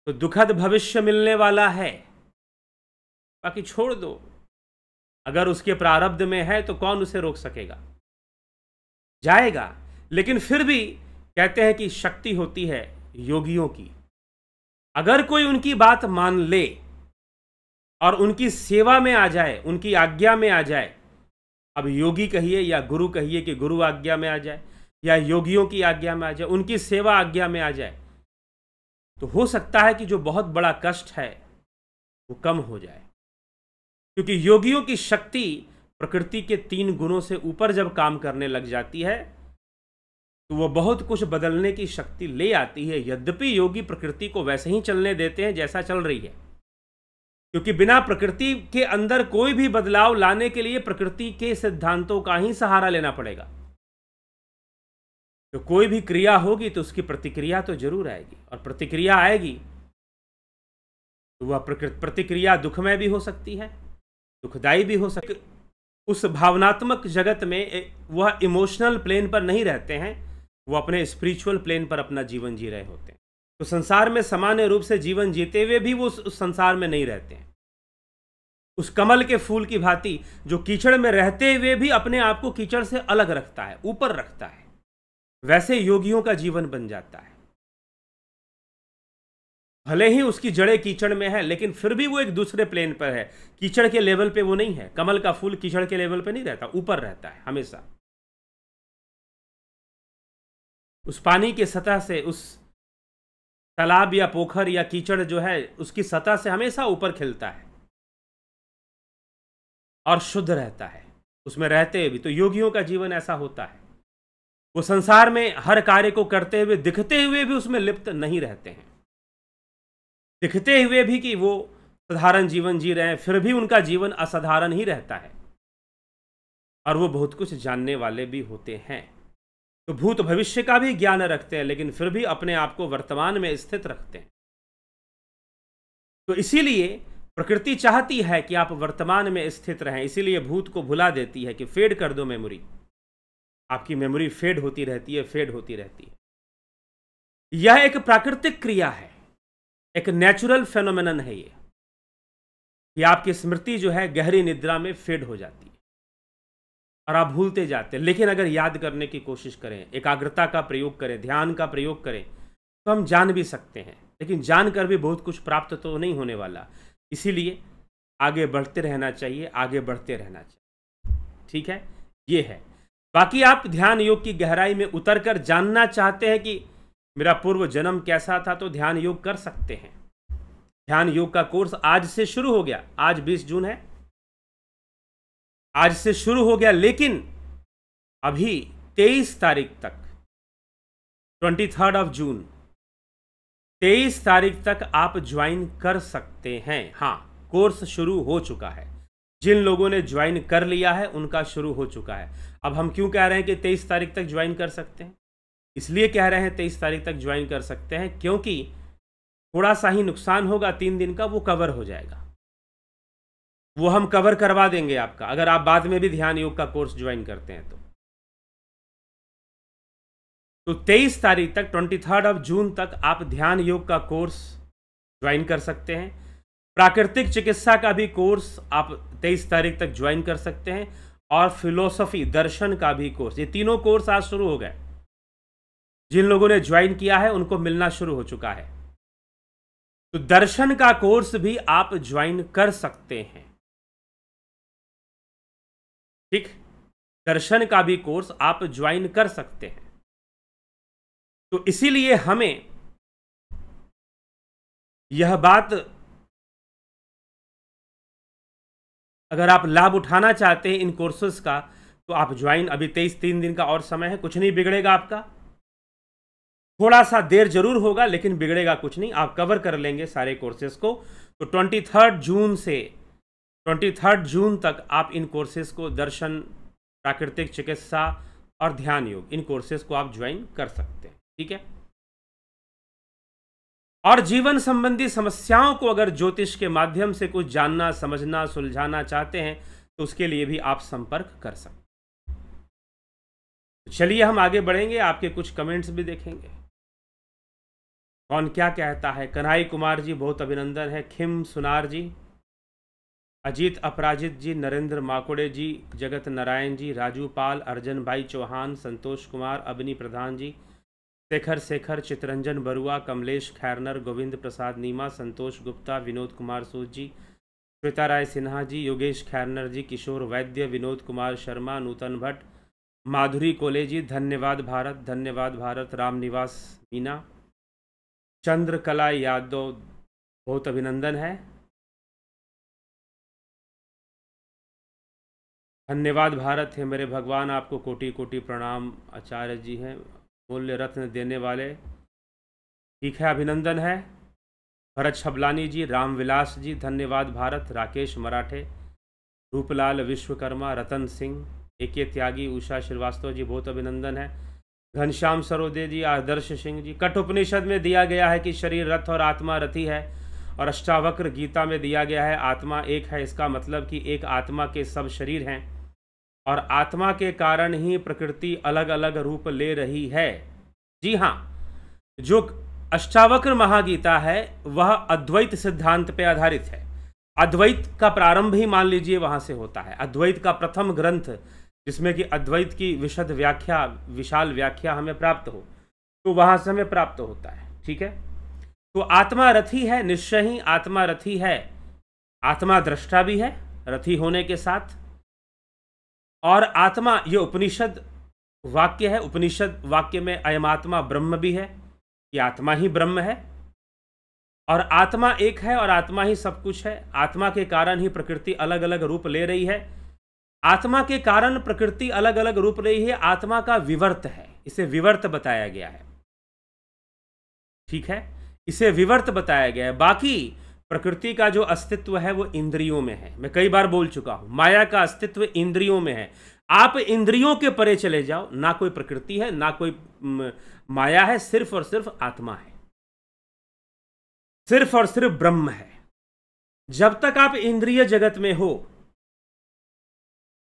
तो दुखद भविष्य मिलने वाला है बाकी छोड़ दो अगर उसके प्रारब्ध में है तो कौन उसे रोक सकेगा जाएगा लेकिन फिर भी कहते हैं कि शक्ति होती है योगियों की अगर कोई उनकी बात मान ले और उनकी सेवा में आ जाए उनकी आज्ञा में आ जाए अब योगी कहिए या गुरु कहिए कि गुरु आज्ञा में आ जाए या योगियों की आज्ञा में आ जाए उनकी सेवा आज्ञा में आ जाए तो हो सकता है कि जो बहुत बड़ा कष्ट है वो कम हो जाए क्योंकि योगियों की शक्ति प्रकृति के तीन गुणों से ऊपर जब काम करने लग जाती है तो वह बहुत कुछ बदलने की शक्ति ले आती है यद्यपि योगी प्रकृति को वैसे ही चलने देते हैं जैसा चल रही है क्योंकि बिना प्रकृति के अंदर कोई भी बदलाव लाने के लिए प्रकृति के सिद्धांतों का ही सहारा लेना पड़ेगा तो कोई भी क्रिया होगी तो उसकी प्रतिक्रिया तो जरूर आएगी और प्रतिक्रिया आएगी तो वह प्रतिक्रिया दुखमय भी हो सकती है दुखदायी भी हो सकती उस भावनात्मक जगत में वह इमोशनल प्लेन पर नहीं रहते हैं वो अपने स्पिरिचुअल प्लेन पर अपना जीवन जी रहे होते हैं तो संसार में सामान्य रूप से जीवन जीते हुए भी वो उस संसार में नहीं रहते हैं उस कमल के फूल की भांति जो कीचड़ में रहते हुए भी अपने आप को कीचड़ से अलग रखता है ऊपर रखता है वैसे योगियों का जीवन बन जाता है भले ही उसकी जड़ें कीचड़ में है लेकिन फिर भी वो एक दूसरे प्लेन पर है कीचड़ के लेवल पे वो नहीं है कमल का फूल कीचड़ के लेवल पे नहीं रहता ऊपर रहता है हमेशा उस पानी के सतह से उस तालाब या पोखर या कीचड़ जो है उसकी सतह से हमेशा ऊपर खिलता है और शुद्ध रहता है उसमें रहते भी तो योगियों का जीवन ऐसा होता है वो संसार में हर कार्य को करते हुए दिखते हुए भी उसमें लिप्त नहीं रहते हैं दिखते हुए भी कि वो साधारण जीवन जी रहे हैं फिर भी उनका जीवन असाधारण ही रहता है और वो बहुत कुछ जानने वाले भी होते हैं तो भूत भविष्य का भी ज्ञान रखते हैं लेकिन फिर भी अपने आप को वर्तमान में स्थित रखते हैं तो इसीलिए प्रकृति चाहती है कि आप वर्तमान में स्थित रहें इसीलिए भूत को भुला देती है कि फेड कर दो मेमोरी आपकी मेमोरी फेड होती रहती है फेड होती रहती है यह एक प्राकृतिक क्रिया है एक नेचुरल फेनोमेनन है ये कि आपकी स्मृति जो है गहरी निद्रा में फेड हो जाती है और आप भूलते जाते हैं लेकिन अगर याद करने की कोशिश करें एकाग्रता का प्रयोग करें ध्यान का प्रयोग करें तो हम जान भी सकते हैं लेकिन जान कर भी बहुत कुछ प्राप्त तो नहीं होने वाला इसीलिए आगे बढ़ते रहना चाहिए आगे बढ़ते रहना चाहिए ठीक है ये है बाकी आप ध्यान योग की गहराई में उतर कर जानना चाहते हैं कि मेरा पूर्व जन्म कैसा था तो ध्यान योग कर सकते हैं ध्यान योग का कोर्स आज से शुरू हो गया आज 20 जून है आज से शुरू हो गया लेकिन अभी तेईस तारीख तक ट्वेंटी थर्ड ऑफ जून तेईस तारीख तक आप ज्वाइन कर सकते हैं हाँ कोर्स शुरू हो चुका है जिन लोगों ने ज्वाइन कर लिया है उनका शुरू हो चुका है अब हम क्यों कह रहे हैं कि तेईस तारीख तक ज्वाइन कर सकते हैं इसलिए कह रहे हैं तेईस तारीख तक ज्वाइन कर सकते हैं क्योंकि थोड़ा सा ही नुकसान होगा तीन दिन का वो कवर हो जाएगा वो हम कवर करवा देंगे आपका अगर आप बाद में भी ध्यान योग का कोर्स ज्वाइन करते हैं तो तो 23 तारीख तक 23 ऑफ जून तक आप ध्यान योग का कोर्स ज्वाइन कर सकते हैं प्राकृतिक चिकित्सा का भी कोर्स आप 23 तारीख तक ज्वाइन कर सकते हैं और फिलोसफी दर्शन का भी कोर्स ये तीनों कोर्स आज शुरू हो गए जिन लोगों ने ज्वाइन किया है उनको मिलना शुरू हो चुका है तो दर्शन का कोर्स भी आप ज्वाइन कर सकते हैं ठीक दर्शन का भी कोर्स आप ज्वाइन कर सकते हैं तो इसीलिए हमें यह बात अगर आप लाभ उठाना चाहते हैं इन कोर्सेज का तो आप ज्वाइन अभी तेईस तीन दिन का और समय है कुछ नहीं बिगड़ेगा आपका थोड़ा सा देर जरूर होगा लेकिन बिगड़ेगा कुछ नहीं आप कवर कर लेंगे सारे कोर्सेज को तो ट्वेंटी थर्ड जून से ट्वेंटी थर्ड जून तक आप इन कोर्सेज को दर्शन प्राकृतिक चिकित्सा और ध्यान योग इन कोर्सेज को आप ज्वाइन कर सकते हैं ठीक है और जीवन संबंधी समस्याओं को अगर ज्योतिष के माध्यम से कुछ जानना समझना सुलझाना चाहते हैं तो उसके लिए भी आप संपर्क कर सकते चलिए हम आगे बढ़ेंगे आपके कुछ कमेंट्स भी देखेंगे कौन क्या कहता है कन्हई कुमार जी बहुत अभिनंदन है खिम सुनार जी अजीत अपराजित जी नरेंद्र माकोड़े जी जगत नारायण जी राजू पाल अर्जन भाई चौहान संतोष कुमार अबनी प्रधान जी शेखर शेखर चितरंजन बरुआ कमलेश खैरनर गोविंद प्रसाद नीमा संतोष गुप्ता विनोद कुमार सूद जी श्वेता राय सिन्हा जी योगेश खैरनर जी किशोर वैद्य विनोद कुमार शर्मा नूतन भट्ट माधुरी कोले जी धन्यवाद भारत धन्यवाद भारत राम निवास मीना चंद्रकला यादव बहुत अभिनंदन है धन्यवाद भारत है मेरे भगवान आपको कोटि कोटि प्रणाम आचार्य जी हैं मूल्य रत्न देने वाले ठीक है अभिनंदन है भरत छबलानी जी रामविलास जी धन्यवाद भारत राकेश मराठे रूपलाल विश्वकर्मा रतन सिंह ए के त्यागी उषा श्रीवास्तव जी बहुत अभिनंदन है घनश्याम सरोदे जी आदर्श सिंह जी उपनिषद में दिया गया है कि शरीर रथ और आत्मा रथी है और अष्टावक्र गीता में दिया गया है आत्मा एक है इसका मतलब कि एक आत्मा के सब शरीर हैं और आत्मा के कारण ही प्रकृति अलग अलग रूप ले रही है जी हाँ जो अष्टावक्र महागीता है वह अद्वैत सिद्धांत पर आधारित है अद्वैत का प्रारंभ ही मान लीजिए वहाँ से होता है अद्वैत का प्रथम ग्रंथ जिसमें कि अद्वैत की विशद व्याख्या विशाल व्याख्या हमें प्राप्त हो तो वहाँ से हमें प्राप्त होता है ठीक है तो आत्मा रथी है निश्चय ही आत्मा रथी है आत्मा दृष्टा भी है रथी होने के साथ और आत्मा ये उपनिषद वाक्य है उपनिषद वाक्य में अयम आत्मा ब्रह्म भी है ये आत्मा ही ब्रह्म है और आत्मा एक है और आत्मा ही सब कुछ है आत्मा के कारण ही प्रकृति अलग अलग रूप ले रही है आत्मा के कारण प्रकृति अलग अलग रूप रही है आत्मा का विवर्त है इसे विवर्त बताया गया है ठीक है इसे विवर्त बताया गया है बाकी प्रकृति का जो अस्तित्व है वो इंद्रियों में है मैं कई बार बोल चुका हूं माया का अस्तित्व इंद्रियों में है आप इंद्रियों के परे चले जाओ ना कोई प्रकृति है ना कोई माया है सिर्फ और सिर्फ आत्मा है सिर्फ और सिर्फ ब्रह्म है जब तक आप इंद्रिय जगत में हो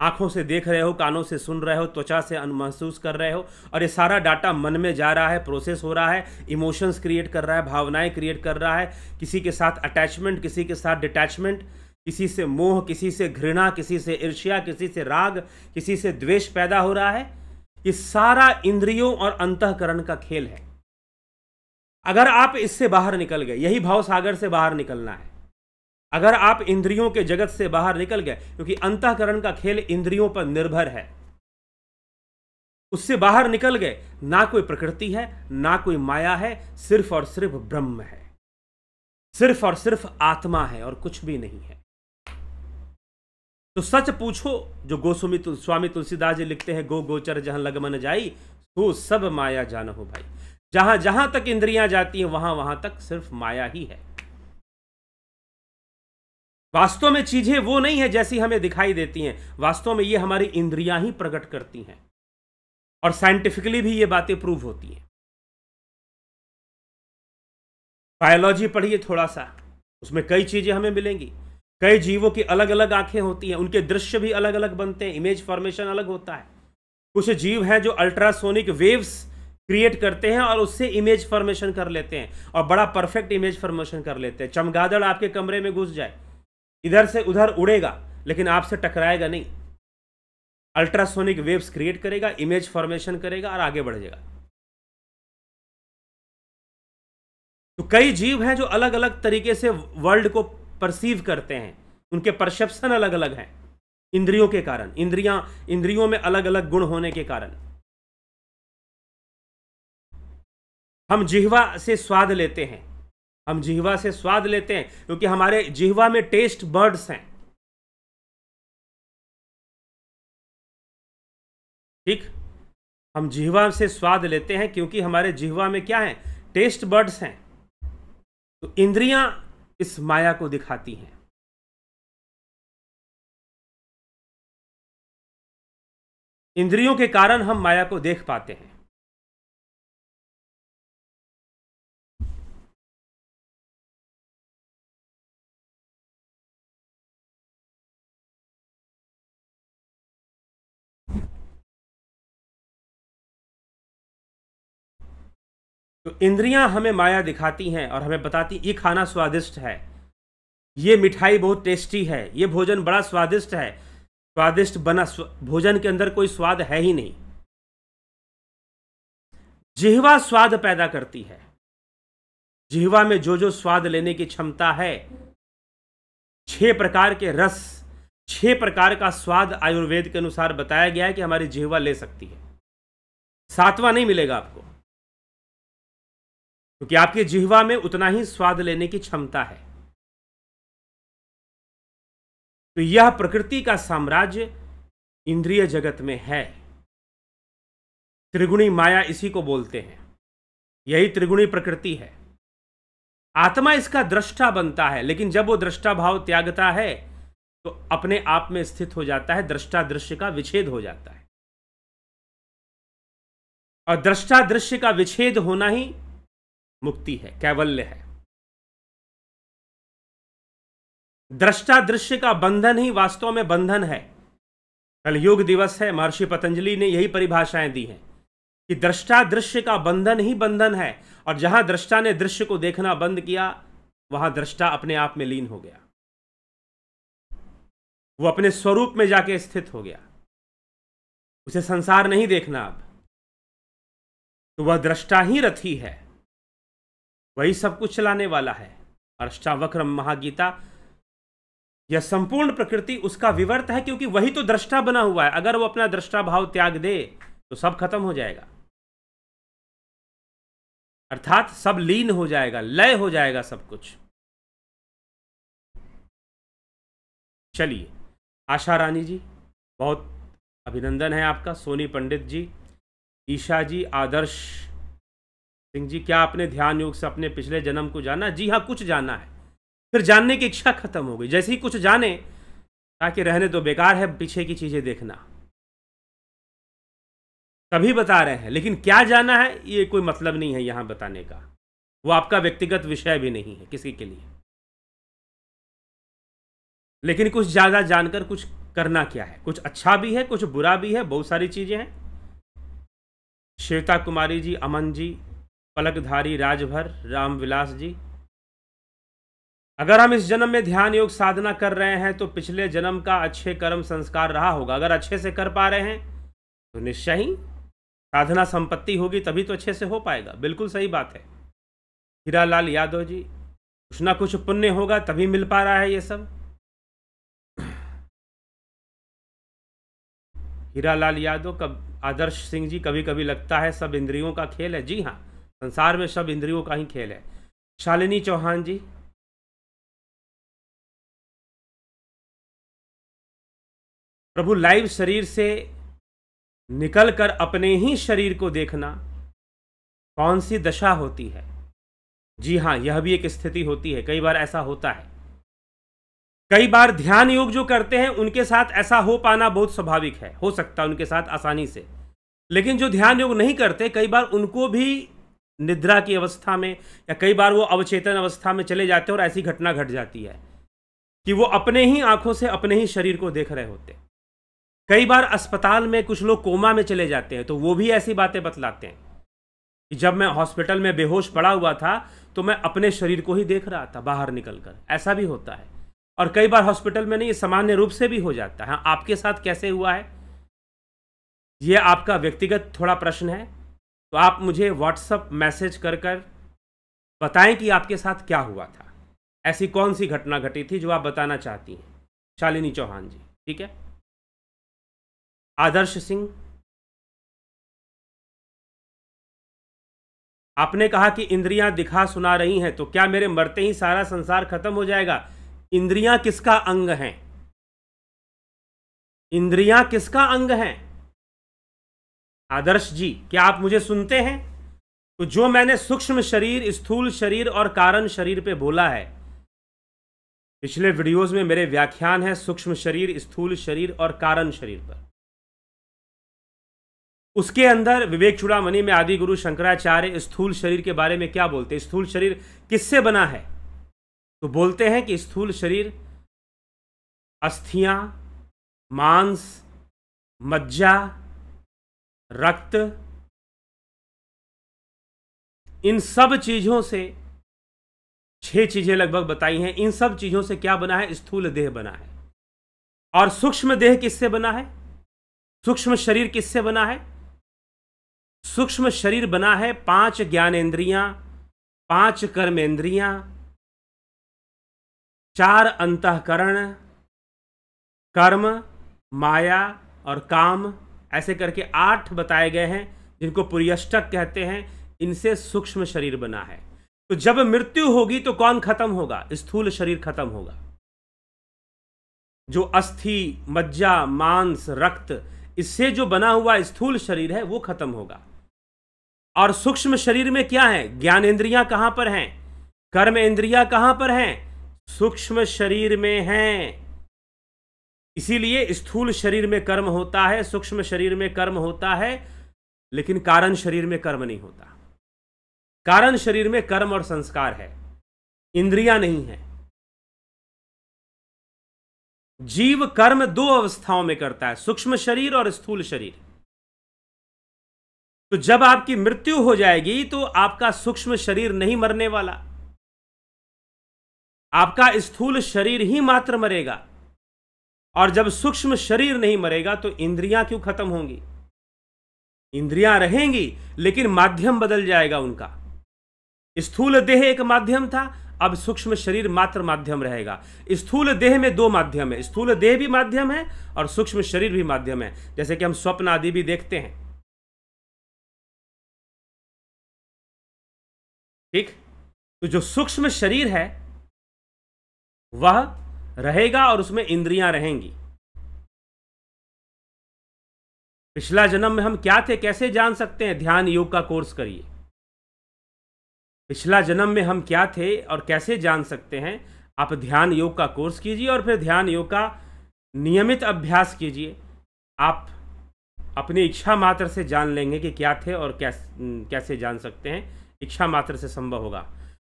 आंखों से देख रहे हो कानों से सुन रहे हो त्वचा से महसूस कर रहे हो और ये सारा डाटा मन में जा रहा है प्रोसेस हो रहा है इमोशंस क्रिएट कर रहा है भावनाएं क्रिएट कर रहा है किसी के साथ अटैचमेंट किसी के साथ डिटैचमेंट किसी से मोह किसी से घृणा किसी से ईर्ष्या किसी से राग किसी से द्वेष पैदा हो रहा है ये सारा इंद्रियों और अंतकरण का खेल है अगर आप इससे बाहर निकल गए यही भाव सागर से बाहर निकलना है अगर आप इंद्रियों के जगत से बाहर निकल गए क्योंकि अंतकरण का खेल इंद्रियों पर निर्भर है उससे बाहर निकल गए ना कोई प्रकृति है ना कोई माया है सिर्फ और सिर्फ ब्रह्म है सिर्फ और सिर्फ आत्मा है और कुछ भी नहीं है तो सच पूछो जो गोस्वामी तुल, स्वामी तुलसीदास जी लिखते हैं गो गोचर जहां लगमन जाई तो सब माया जान हो भाई जहां जहां तक इंद्रियां जाती हैं वहां वहां तक सिर्फ माया ही है वास्तव में चीजें वो नहीं है जैसी हमें दिखाई देती हैं वास्तव में ये हमारी इंद्रियां ही प्रकट करती हैं और साइंटिफिकली भी ये बातें प्रूव होती हैं बायोलॉजी पढ़िए थोड़ा सा उसमें कई चीजें हमें मिलेंगी कई जीवों की अलग अलग आंखें होती हैं उनके दृश्य भी अलग अलग बनते हैं इमेज फॉर्मेशन अलग होता है कुछ जीव हैं जो अल्ट्रासोनिक वेव्स क्रिएट करते हैं और उससे इमेज फॉर्मेशन कर लेते हैं और बड़ा परफेक्ट इमेज फॉर्मेशन कर लेते हैं चमगादड़ आपके कमरे में घुस जाए इधर से उधर उड़ेगा लेकिन आपसे टकराएगा नहीं अल्ट्रासोनिक वेव्स क्रिएट करेगा इमेज फॉर्मेशन करेगा और आगे बढ़ेगा तो कई जीव हैं जो अलग अलग तरीके से वर्ल्ड को परसीव करते हैं उनके परसेप्शन अलग अलग हैं इंद्रियों के कारण इंद्रिया इंद्रियों में अलग अलग गुण होने के कारण हम जिहवा से स्वाद लेते हैं हम जिहवा से स्वाद लेते हैं क्योंकि हमारे जिहवा में टेस्ट बर्ड्स हैं ठीक हम जिहवा से स्वाद लेते हैं क्योंकि हमारे जिहवा में क्या है टेस्ट बर्ड्स हैं तो इंद्रियां इस माया को दिखाती हैं इंद्रियों के कारण हम माया को देख पाते हैं तो इंद्रियां हमें माया दिखाती हैं और हमें बताती ये खाना स्वादिष्ट है ये मिठाई बहुत टेस्टी है ये भोजन बड़ा स्वादिष्ट है स्वादिष्ट बना स्व... भोजन के अंदर कोई स्वाद है ही नहीं जिहवा स्वाद पैदा करती है जिहवा में जो जो स्वाद लेने की क्षमता है छह प्रकार के रस छह प्रकार का स्वाद आयुर्वेद के अनुसार बताया गया है कि हमारी जिहवा ले सकती है सातवां नहीं मिलेगा आपको क्योंकि आपकी जिहवा में उतना ही स्वाद लेने की क्षमता है तो यह प्रकृति का साम्राज्य इंद्रिय जगत में है त्रिगुणी माया इसी को बोलते हैं यही त्रिगुणी प्रकृति है आत्मा इसका दृष्टा बनता है लेकिन जब वो दृष्टा भाव त्यागता है तो अपने आप में स्थित हो जाता है दृष्टा दृश्य का विच्छेद हो जाता है और दृष्टा दृश्य का विच्छेद होना ही मुक्ति है कैवल्य है दृष्टा दृश्य का बंधन ही वास्तव में बंधन है कल योग दिवस है महर्षि पतंजलि ने यही परिभाषाएं दी हैं कि दृष्टा दृश्य का बंधन ही बंधन है और जहां दृष्टा ने दृश्य को देखना बंद किया वहां दृष्टा अपने आप में लीन हो गया वो अपने स्वरूप में जाके स्थित हो गया उसे संसार नहीं देखना अब तो वह दृष्टा ही रथी है वही सब कुछ चलाने वाला है अष्टावक्र महागीता यह संपूर्ण प्रकृति उसका विवर्त है क्योंकि वही तो दृष्टा बना हुआ है अगर वो अपना दृष्टा भाव त्याग दे तो सब खत्म हो जाएगा अर्थात सब लीन हो जाएगा लय हो जाएगा सब कुछ चलिए आशा रानी जी बहुत अभिनंदन है आपका सोनी पंडित जी ईशा जी आदर्श सिंह जी क्या आपने ध्यान योग से अपने पिछले जन्म को जाना जी हाँ कुछ जाना है फिर जानने की इच्छा खत्म हो गई जैसे ही कुछ जाने ताकि रहने तो बेकार है पीछे की चीज़ें देखना तभी बता रहे हैं लेकिन क्या जाना है ये कोई मतलब नहीं है यहाँ बताने का वो आपका व्यक्तिगत विषय भी नहीं है किसी के लिए लेकिन कुछ ज़्यादा जानकर कुछ करना क्या है कुछ अच्छा भी है कुछ बुरा भी है बहुत सारी चीज़ें हैं श्वेता कुमारी जी अमन जी पलकधारी राजभर रामविलास जी अगर हम इस जन्म में ध्यान योग साधना कर रहे हैं तो पिछले जन्म का अच्छे कर्म संस्कार रहा होगा अगर अच्छे से कर पा रहे हैं तो निश्चय ही साधना संपत्ति होगी तभी तो अच्छे से हो पाएगा बिल्कुल सही बात है हीरा लाल यादव जी कुछ ना कुछ पुण्य होगा तभी मिल पा रहा है ये सब हीरा लाल यादव कब आदर्श सिंह जी कभी कभी लगता है सब इंद्रियों का खेल है जी हाँ संसार में सब इंद्रियों का ही खेल है शालिनी चौहान जी प्रभु लाइव शरीर से निकलकर अपने ही शरीर को देखना कौन सी दशा होती है जी हाँ यह भी एक स्थिति होती है कई बार ऐसा होता है कई बार ध्यान योग जो करते हैं उनके साथ ऐसा हो पाना बहुत स्वाभाविक है हो सकता है उनके साथ आसानी से लेकिन जो ध्यान योग नहीं करते कई बार उनको भी निद्रा की अवस्था में या कई बार वो अवचेतन अवस्था में चले जाते हैं और ऐसी घटना घट जाती है कि वो अपने ही आंखों से अपने ही शरीर को देख रहे होते कई बार अस्पताल में कुछ लोग कोमा में चले जाते हैं तो वो भी ऐसी बातें बतलाते हैं कि जब मैं हॉस्पिटल में बेहोश पड़ा हुआ था तो मैं अपने शरीर को ही देख रहा था बाहर निकल कर ऐसा भी होता है और कई बार हॉस्पिटल में नहीं सामान्य रूप से भी हो जाता है हाँ, आपके साथ कैसे हुआ है यह आपका व्यक्तिगत थोड़ा प्रश्न है तो आप मुझे व्हाट्सअप मैसेज कर कर बताएं कि आपके साथ क्या हुआ था ऐसी कौन सी घटना घटी थी जो आप बताना चाहती हैं शालिनी चौहान जी ठीक है आदर्श सिंह आपने कहा कि इंद्रियां दिखा सुना रही हैं तो क्या मेरे मरते ही सारा संसार खत्म हो जाएगा इंद्रियां किसका अंग हैं इंद्रियां किसका अंग हैं आदर्श जी क्या आप मुझे सुनते हैं तो जो मैंने सूक्ष्म शरीर स्थूल शरीर और कारण शरीर पे बोला है पिछले वीडियोस में मेरे व्याख्यान है सूक्ष्म शरीर स्थूल शरीर और कारण शरीर पर उसके अंदर विवेक चुड़ामणि में आदि गुरु शंकराचार्य स्थूल शरीर के बारे में क्या बोलते हैं स्थूल शरीर किससे बना है तो बोलते हैं कि स्थूल शरीर अस्थियां मांस मज्जा रक्त इन सब चीज़ों से छह चीज़ें लगभग बताई हैं इन सब चीज़ों से क्या बना है स्थूल देह बना है और सूक्ष्म देह किससे बना है सूक्ष्म शरीर किससे बना है सूक्ष्म शरीर बना है पांच ज्ञानेन्द्रियां पांच कर्मेंद्रियां चार अंतकरण कर्म माया और काम ऐसे करके आठ बताए गए हैं जिनको पुरियष्टक कहते हैं इनसे सूक्ष्म शरीर बना है तो जब मृत्यु होगी तो कौन खत्म होगा स्थूल शरीर खत्म होगा जो अस्थि मज्जा मांस रक्त इससे जो बना हुआ स्थूल शरीर है वो खत्म होगा और सूक्ष्म शरीर में क्या है ज्ञान इंद्रिया कहां पर हैं कर्म इंद्रिया कहां पर हैं सूक्ष्म शरीर में हैं इसीलिए स्थूल शरीर में कर्म होता है सूक्ष्म शरीर में कर्म होता है लेकिन कारण शरीर में कर्म नहीं होता कारण शरीर में कर्म और संस्कार है इंद्रिया नहीं है जीव कर्म दो अवस्थाओं में करता है सूक्ष्म शरीर और स्थूल शरीर तो जब आपकी मृत्यु हो जाएगी तो आपका सूक्ष्म शरीर नहीं मरने वाला आपका स्थूल शरीर ही मात्र मरेगा और जब सूक्ष्म शरीर नहीं मरेगा तो इंद्रियां क्यों खत्म होंगी इंद्रियां रहेंगी लेकिन माध्यम बदल जाएगा उनका स्थूल देह एक माध्यम था अब सूक्ष्म शरीर मात्र माध्यम रहेगा स्थूल देह में दो माध्यम है स्थूल देह भी माध्यम है और सूक्ष्म शरीर भी माध्यम है जैसे कि हम स्वप्न आदि भी देखते हैं ठीक तो जो सूक्ष्म शरीर है वह रहेगा और उसमें इंद्रियां रहेंगी पिछला जन्म में हम क्या थे कैसे जान सकते हैं ध्यान योग का कोर्स करिए पिछला जन्म में हम क्या थे और कैसे जान सकते हैं आप ध्यान योग का कोर्स कीजिए और फिर ध्यान योग का नियमित अभ्यास कीजिए आप अपनी इच्छा मात्र से जान लेंगे कि क्या थे और कैसे कैसे जान सकते हैं इच्छा मात्र से संभव होगा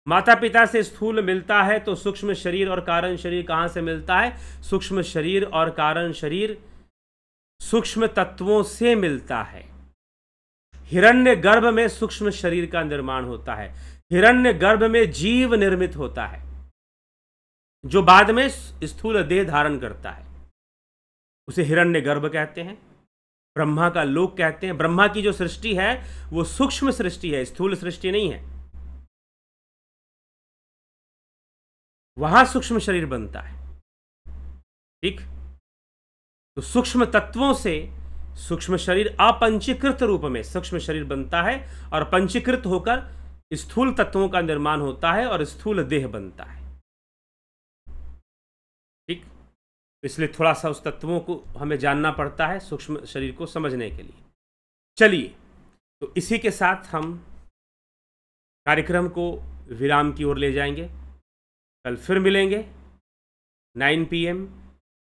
माता पिता से स्थूल मिलता है तो सूक्ष्म शरीर और कारण शरीर कहां से मिलता है सूक्ष्म शरीर और कारण शरीर सूक्ष्म तत्वों से मिलता है हिरण्य गर्भ में सूक्ष्म शरीर का निर्माण होता है हिरण्य गर्भ में जीव निर्मित होता है जो बाद में स्थूल देह धारण करता है उसे हिरण्य गर्भ कहते हैं ब्रह्मा का लोक कहते हैं ब्रह्मा की जो सृष्टि है वो सूक्ष्म सृष्टि है स्थूल सृष्टि नहीं है वहां सूक्ष्म शरीर बनता है ठीक तो सूक्ष्म तत्वों से सूक्ष्म शरीर अपंचीकृत रूप में सूक्ष्म शरीर बनता है और पंचीकृत होकर स्थूल तत्वों का निर्माण होता है और स्थूल देह बनता है ठीक तो इसलिए थोड़ा सा उस तत्वों को हमें जानना पड़ता है सूक्ष्म शरीर को समझने के लिए चलिए तो इसी के साथ हम कार्यक्रम को विराम की ओर ले जाएंगे कल फिर मिलेंगे 9 पीएम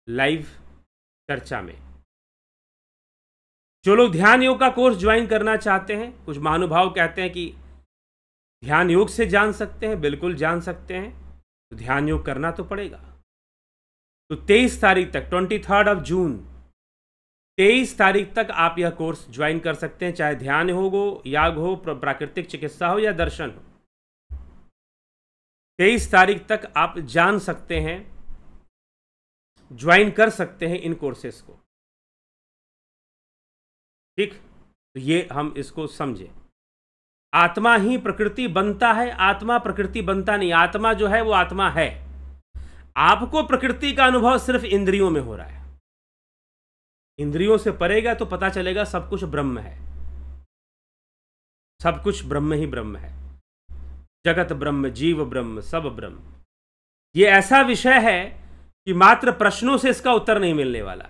लाइव चर्चा में जो लोग ध्यान योग का कोर्स ज्वाइन करना चाहते हैं कुछ महानुभाव कहते हैं कि ध्यान योग से जान सकते हैं बिल्कुल जान सकते हैं तो ध्यान योग करना तो पड़ेगा तो 23 तारीख तक 23 ऑफ जून 23 तारीख तक आप यह कोर्स ज्वाइन कर सकते हैं चाहे ध्यान हो गो याग हो प्राकृतिक चिकित्सा हो या दर्शन हो तेईस तारीख तक आप जान सकते हैं ज्वाइन कर सकते हैं इन कोर्सेस को ठीक तो ये हम इसको समझे आत्मा ही प्रकृति बनता है आत्मा प्रकृति बनता नहीं आत्मा जो है वो आत्मा है आपको प्रकृति का अनुभव सिर्फ इंद्रियों में हो रहा है इंद्रियों से परेगा तो पता चलेगा सब कुछ ब्रह्म है सब कुछ ब्रह्म ही ब्रह्म है जगत ब्रह्म जीव ब्रह्म सब ब्रह्म ये ऐसा विषय है कि मात्र प्रश्नों से इसका उत्तर नहीं मिलने वाला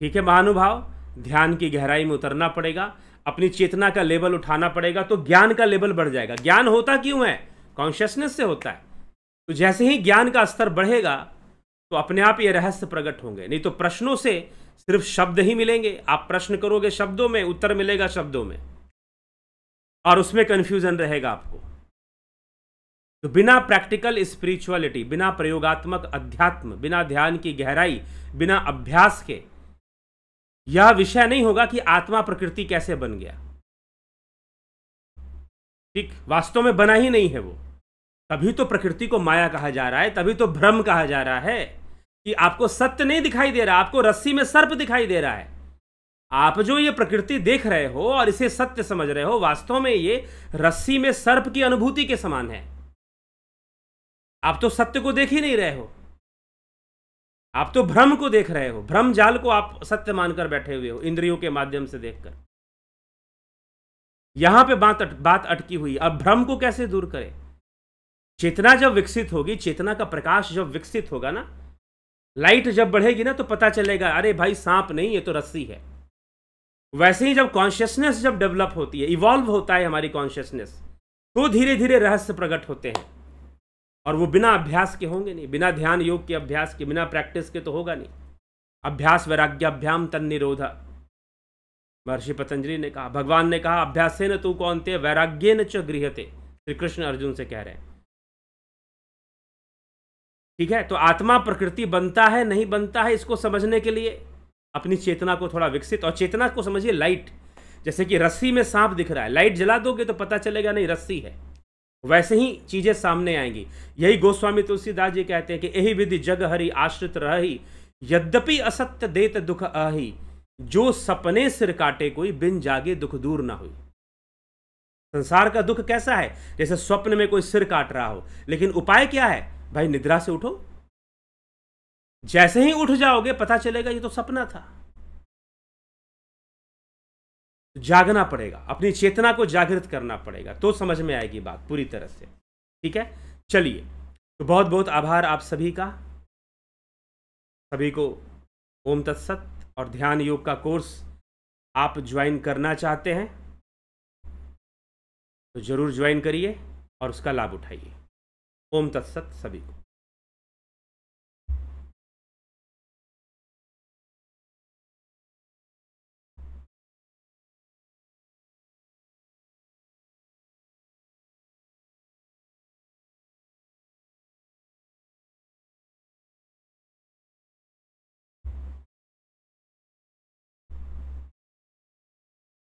ठीक है महानुभाव ध्यान की गहराई में उतरना पड़ेगा अपनी चेतना का लेवल उठाना पड़ेगा तो ज्ञान का लेवल बढ़ जाएगा ज्ञान होता क्यों है कॉन्शियसनेस से होता है तो जैसे ही ज्ञान का स्तर बढ़ेगा तो अपने आप ये रहस्य प्रकट होंगे नहीं तो प्रश्नों से सिर्फ शब्द ही मिलेंगे आप प्रश्न करोगे शब्दों में उत्तर मिलेगा शब्दों में और उसमें कन्फ्यूजन रहेगा आपको तो बिना प्रैक्टिकल स्पिरिचुअलिटी बिना प्रयोगात्मक अध्यात्म बिना ध्यान की गहराई बिना अभ्यास के यह विषय नहीं होगा कि आत्मा प्रकृति कैसे बन गया ठीक वास्तव में बना ही नहीं है वो तभी तो प्रकृति को माया कहा जा रहा है तभी तो भ्रम कहा जा रहा है कि आपको सत्य नहीं दिखाई दे रहा आपको रस्सी में सर्प दिखाई दे रहा है आप जो ये प्रकृति देख रहे हो और इसे सत्य समझ रहे हो वास्तव में ये रस्सी में सर्प की अनुभूति के समान है आप तो सत्य को देख ही नहीं रहे हो आप तो भ्रम को देख रहे हो भ्रम जाल को आप सत्य मानकर बैठे हुए हो इंद्रियों के माध्यम से देखकर यहां पे बात अट, बात अटकी हुई अब भ्रम को कैसे दूर करें चेतना जब विकसित होगी चेतना का प्रकाश जब विकसित होगा ना लाइट जब बढ़ेगी ना तो पता चलेगा अरे भाई सांप नहीं ये तो रस्सी है वैसे ही जब कॉन्शियसनेस जब डेवलप होती है इवॉल्व होता है हमारी कॉन्शियसनेस तो धीरे धीरे रहस्य प्रकट होते हैं और वो बिना अभ्यास के होंगे नहीं बिना ध्यान योग के अभ्यास के बिना प्रैक्टिस के तो होगा नहीं अभ्यास वैराग्याभ्याम तन निरोधा महर्षि पतंजलि ने कहा भगवान ने कहा अभ्यास न तू कौन थे वैराग्य न च गृहते श्री कृष्ण अर्जुन से कह रहे हैं ठीक है तो आत्मा प्रकृति बनता है नहीं बनता है इसको समझने के लिए अपनी चेतना को थोड़ा विकसित और चेतना को समझिए लाइट जैसे कि रस्सी में सांप दिख रहा है लाइट जला दोगे तो पता चलेगा नहीं रस्सी है वैसे ही चीज़ें सामने आएंगी यही गोस्वामी तुलसीदास जी कहते हैं कि यही विधि जग हरि आश्रित रही यद्यपि असत्य देत दुख आही जो सपने सिर काटे कोई बिन जागे दुख दूर ना हुई संसार का दुख कैसा है जैसे स्वप्न में कोई सिर काट रहा हो लेकिन उपाय क्या है भाई निद्रा से उठो जैसे ही उठ जाओगे पता चलेगा ये तो सपना था जागना पड़ेगा अपनी चेतना को जागृत करना पड़ेगा तो समझ में आएगी बात पूरी तरह से ठीक है चलिए तो बहुत बहुत आभार आप सभी का सभी को ओम तत्सत और ध्यान योग का कोर्स आप ज्वाइन करना चाहते हैं तो ज़रूर ज्वाइन करिए और उसका लाभ उठाइए ओम तत्सत सभी को